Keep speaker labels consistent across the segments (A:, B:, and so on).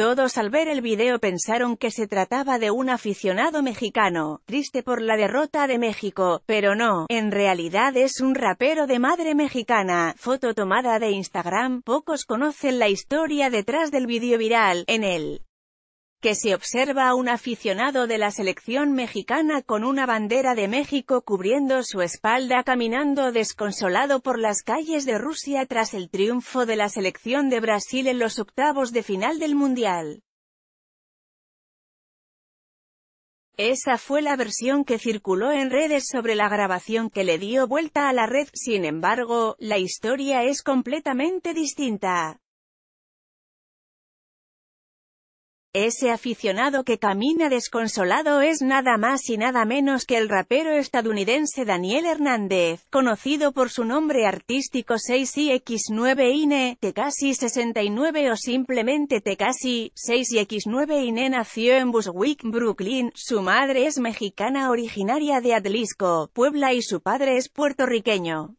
A: Todos al ver el video pensaron que se trataba de un aficionado mexicano, triste por la derrota de México, pero no, en realidad es un rapero de madre mexicana, foto tomada de Instagram, pocos conocen la historia detrás del video viral, en el que se observa a un aficionado de la selección mexicana con una bandera de México cubriendo su espalda caminando desconsolado por las calles de Rusia tras el triunfo de la selección de Brasil en los octavos de final del Mundial. Esa fue la versión que circuló en redes sobre la grabación que le dio vuelta a la red, sin embargo, la historia es completamente distinta. Ese aficionado que camina desconsolado es nada más y nada menos que el rapero estadounidense Daniel Hernández, conocido por su nombre artístico 6 ix 9 ine Tekasi 69 o simplemente Tekasi 6 ix 9 ine nació en Buswick, Brooklyn, su madre es mexicana originaria de Atlisco, Puebla y su padre es puertorriqueño.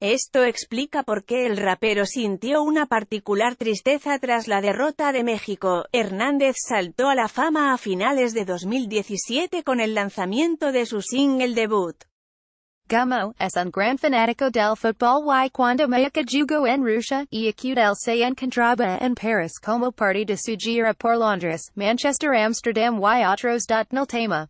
A: Esto explica por qué el rapero sintió una particular tristeza tras la derrota de México. Hernández saltó a la fama a finales de 2017 con el lanzamiento de su single debut. Gummo, es
B: un gran fanático del fútbol y cuando me jugó en Rusia, y el al encontraba en París como parte de su gira por Londres, Manchester, Amsterdam y otros. No tema.